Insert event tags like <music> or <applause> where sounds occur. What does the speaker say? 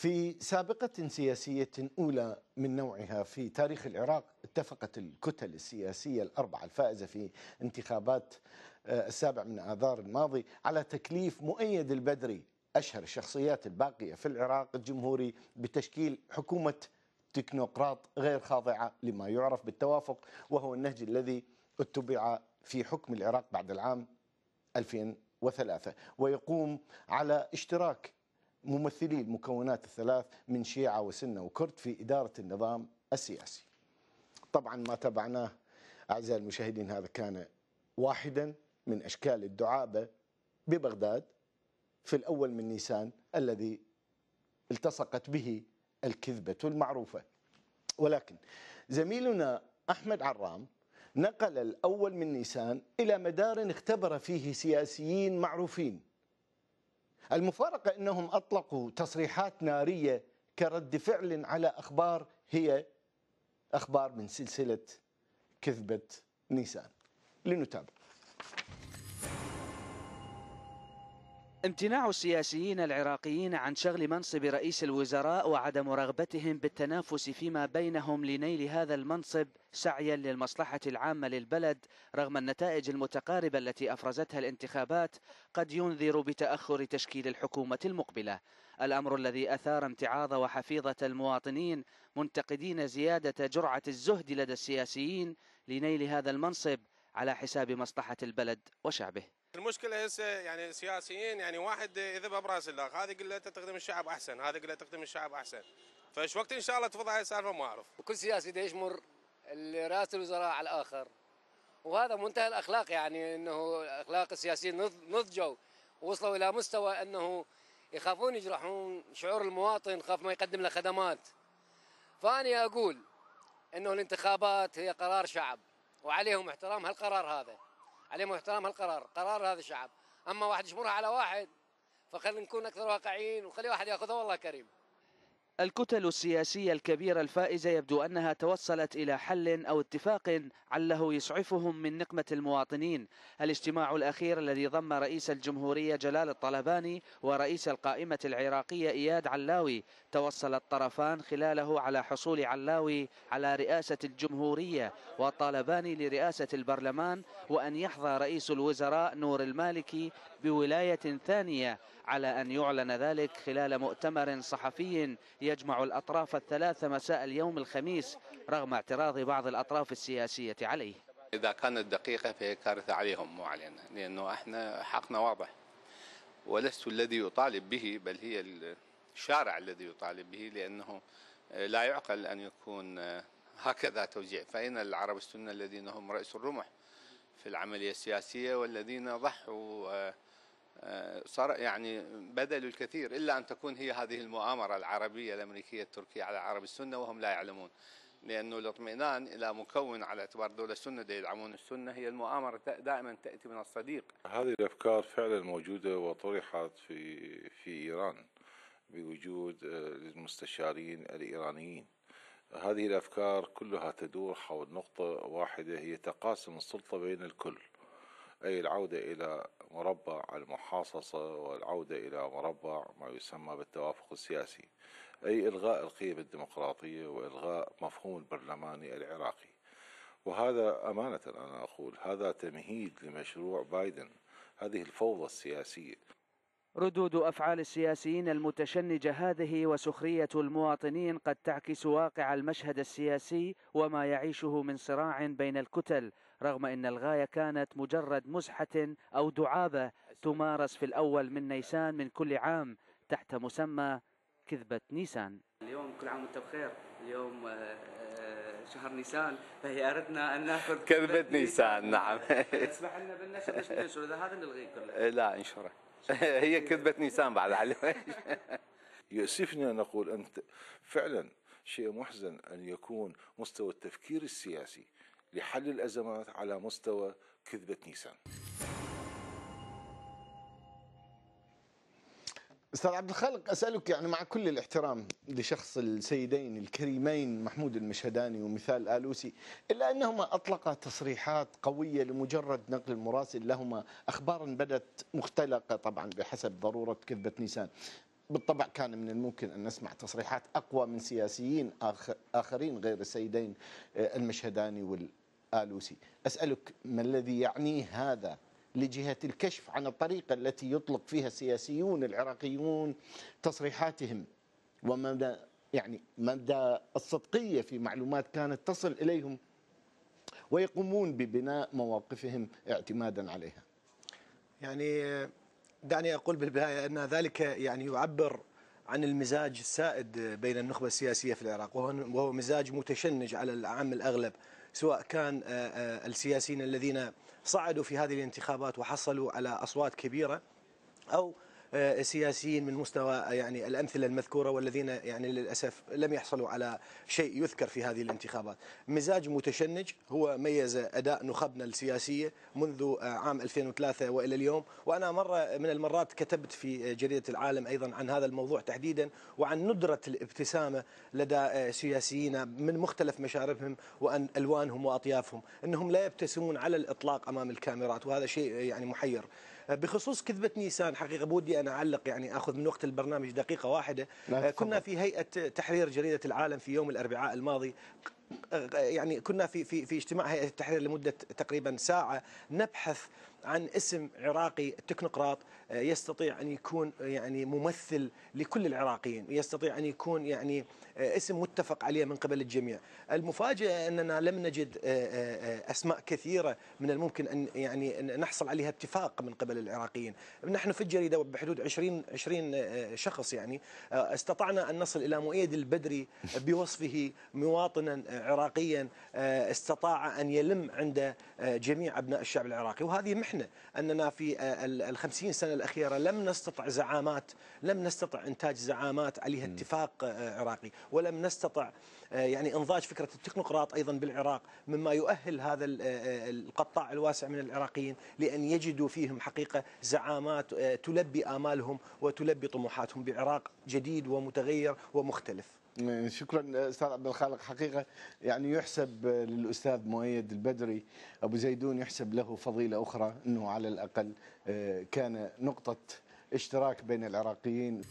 في سابقة سياسية أولى من نوعها في تاريخ العراق اتفقت الكتل السياسية الأربعة الفائزة في انتخابات آه، السابع من آذار الماضي على تكليف مؤيد البدري أشهر الشخصيات الباقية في العراق الجمهوري بتشكيل حكومة تكنوقراط غير خاضعة لما يعرف بالتوافق وهو النهج الذي اتبع في حكم العراق بعد العام 2003 ويقوم على اشتراك ممثلي المكونات الثلاث من شيعة وسنة وكرد في إدارة النظام السياسي طبعا ما تبعناه أعزائي المشاهدين هذا كان واحدا من أشكال الدعابة ببغداد في الأول من نيسان الذي التصقت به الكذبة المعروفة ولكن زميلنا أحمد عرام نقل الأول من نيسان إلى مدار اختبر فيه سياسيين معروفين المفارقة أنهم أطلقوا تصريحات نارية كرد فعل على أخبار هي أخبار من سلسلة كذبة نيسان لنتابع امتناع السياسيين العراقيين عن شغل منصب رئيس الوزراء وعدم رغبتهم بالتنافس فيما بينهم لنيل هذا المنصب سعيا للمصلحة العامة للبلد رغم النتائج المتقاربة التي أفرزتها الانتخابات قد ينذر بتأخر تشكيل الحكومة المقبلة الأمر الذي أثار امتعاض وحفيظة المواطنين منتقدين زيادة جرعة الزهد لدى السياسيين لنيل هذا المنصب على حساب مصلحة البلد وشعبه المشكله هسه يعني سياسيين يعني واحد يذبها براس الله هذه قله تخدم الشعب احسن يقول قله تخدم الشعب احسن فايش وقت ان شاء الله تفضى هاي السالفه ما اعرف وكل سياسي ده يشمر رئاسه الوزراء على الاخر وهذا منتهى الاخلاق يعني انه اخلاق السياسيين نضجوا ووصلوا الى مستوى انه يخافون يجرحون شعور المواطن خاف ما يقدم له خدمات فاني اقول انه الانتخابات هي قرار شعب وعليهم احترام هالقرار هذا عليهم احترام هالقرار قرار هذا الشعب اما واحد يجبرها على واحد فخلينا نكون اكثر واقعيين وخلي واحد ياخذها والله كريم الكتل السياسية الكبيرة الفائزة يبدو أنها توصلت إلى حل أو اتفاق علّه يسعفهم من نقمة المواطنين الاجتماع الأخير الذي ضم رئيس الجمهورية جلال الطلباني ورئيس القائمة العراقية إياد علاوي توصل الطرفان خلاله على حصول علاوي على رئاسة الجمهورية وطالباني لرئاسة البرلمان وأن يحظى رئيس الوزراء نور المالكي بولاية ثانية على أن يعلن ذلك خلال مؤتمر صحفي يجمع الأطراف الثلاثة مساء اليوم الخميس رغم اعتراض بعض الأطراف السياسية عليه إذا كانت دقيقة فهي كارثة عليهم مو علينا لأنه إحنا حقنا واضح ولست الذي يطالب به بل هي الشارع الذي يطالب به لأنه لا يعقل أن يكون هكذا توزيع فإن العرب السنة الذين هم رأس الرمح في العملية السياسية والذين ضحوا صار يعني بذلوا الكثير إلا أن تكون هي هذه المؤامرة العربية الأمريكية التركية على عرب السنة وهم لا يعلمون لأنه الاطمئنان إلى مكون على اعتبار دولة سنة دي يدعمون السنة هي المؤامرة دائما تأتي من الصديق هذه الأفكار فعلا موجودة وطرحت في, في إيران بوجود المستشارين آه، الإيرانيين هذه الأفكار كلها تدور حول نقطة واحدة هي تقاسم السلطة بين الكل أي العودة إلى مربع المحاصصة والعودة إلى مربع ما يسمى بالتوافق السياسي أي إلغاء القيم الديمقراطية وإلغاء مفهوم البرلماني العراقي وهذا أمانة أنا أقول هذا تمهيد لمشروع بايدن هذه الفوضى السياسية ردود أفعال السياسيين المتشنجة هذه وسخرية المواطنين قد تعكس واقع المشهد السياسي وما يعيشه من صراع بين الكتل رغم أن الغاية كانت مجرد مزحة أو دعابة تمارس في الأول من نيسان من كل عام تحت مسمى كذبة نيسان اليوم كل عام وانت بخير اليوم آه، آه، شهر نيسان فهي اردنا ان ناخذ <laughs> كذبة نيسان نعم <laughs> اسمح لنا بالنشر ننشر اذا هذا نلغيه كله آه، لا انشره <laughs> هي كذبة نيسان بعد على يؤسفني ان اقول انت فعلا شيء محزن ان يكون مستوى التفكير السياسي لحل الأزمات على مستوى كذبة نيسان استاذ عبد الخالق اسالك يعني مع كل الاحترام لشخص السيدين الكريمين محمود المشهداني ومثال الالوسي الا انهما اطلقا تصريحات قويه لمجرد نقل المراسل لهما اخبارا بدت مختلقه طبعا بحسب ضروره كذبه نيسان بالطبع كان من الممكن ان نسمع تصريحات اقوى من سياسيين اخرين غير السيدين آه، المشهداني آلوسي أسألك ما الذي يعنيه هذا لجهة الكشف عن الطريقة التي يطلق فيها السياسيون العراقيون تصريحاتهم ومدى يعني مدى الصدقية في معلومات كانت تصل إليهم ويقومون ببناء مواقفهم اعتمادا عليها يعني دعني أقول بالبداية أن ذلك يعني يعبر عن المزاج السائد بين النخبة السياسية في العراق وهو مزاج متشنج على العام الأغلب سواء كان آه، آه، السياسيين الذين صعدوا في هذه الانتخابات وحصلوا على أصوات كبيرة أو آه، سياسيين من مستوى آه، يعني الامثله المذكوره والذين يعني للاسف لم يحصلوا على شيء يذكر في هذه الانتخابات. مزاج متشنج هو ميز اداء نخبنا السياسيه منذ آه، عام 2003 والى اليوم وانا مره من المرات كتبت في جريده العالم ايضا عن هذا الموضوع تحديدا وعن ندره الابتسامه لدى سياسيين من مختلف مشاربهم وان الوانهم واطيافهم انهم لا يبتسمون على الاطلاق امام الكاميرات وهذا شيء يعني محير. بخصوص كذبة نيسان حقيقة بودي أنا أعلق يعني أخذ من وقت البرنامج دقيقة واحدة آه، كنا في هيئة تحرير جريدة العالم في يوم الأربعاء الماضي يعني كنا في في في اجتماع هيئه التحرير لمده تقريبا ساعه نبحث عن اسم عراقي تكنقراط آه، يستطيع ان يكون يعني ممثل لكل العراقيين، يستطيع ان يكون يعني آه، اسم متفق عليه من قبل الجميع. المفاجاه اننا لم نجد آه، اسماء كثيره من الممكن ان يعني نحصل عليها اتفاق من قبل العراقيين. نحن في الجريده بحدود 20 20 شخص يعني استطعنا ان نصل الى مؤيد البدري بوصفه مواطنا عراقيا آه، استطاع أن يلم عند آه، جميع أبناء الشعب العراقي وهذه محنة أننا في آه، الخمسين سنة الأخيرة لم نستطع زعامات لم نستطع إنتاج زعامات عليها اتفاق عراقي ولم نستطع يعني إنضاج فكرة التكنوقراط أيضا بالعراق مما يؤهل هذا القطاع الواسع من العراقيين لأن يجدوا فيهم حقيقة زعامات تلبي آمالهم وتلبي طموحاتهم بعراق جديد ومتغير ومختلف شكرا استاذ آه، عبد الخالق حقيقه يعني يحسب آه، للاستاذ مؤيد البدري ابو زيدون يحسب له فضيله اخرى انه على الاقل آه، كان نقطه اشتراك بين العراقيين